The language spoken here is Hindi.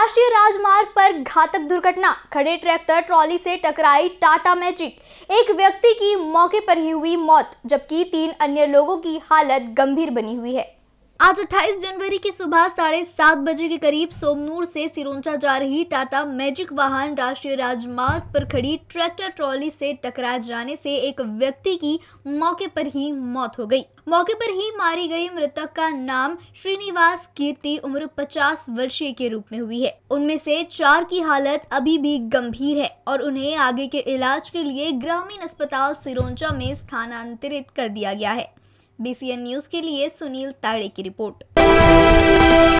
राष्ट्रीय राजमार्ग पर घातक दुर्घटना खड़े ट्रैक्टर ट्रॉली से टकराई टाटा मैजिक एक व्यक्ति की मौके पर ही हुई मौत जबकि तीन अन्य लोगों की हालत गंभीर बनी हुई है आज 28 जनवरी की सुबह साढ़े सात बजे के करीब सोमनूर से सिरोंचा जा रही टाटा मैजिक वाहन राष्ट्रीय राजमार्ग पर खड़ी ट्रैक्टर ट्रॉली से टकरा जाने से एक व्यक्ति की मौके पर ही मौत हो गई मौके पर ही मारी गई मृतक का नाम श्रीनिवास कीर्ति उम्र 50 वर्षीय के रूप में हुई है उनमें से चार की हालत अभी भी गंभीर है और उन्हें आगे के इलाज के लिए ग्रामीण अस्पताल सिरोंचा में स्थानांतरित कर दिया गया है बीसीएन न्यूज के लिए सुनील ताड़े की रिपोर्ट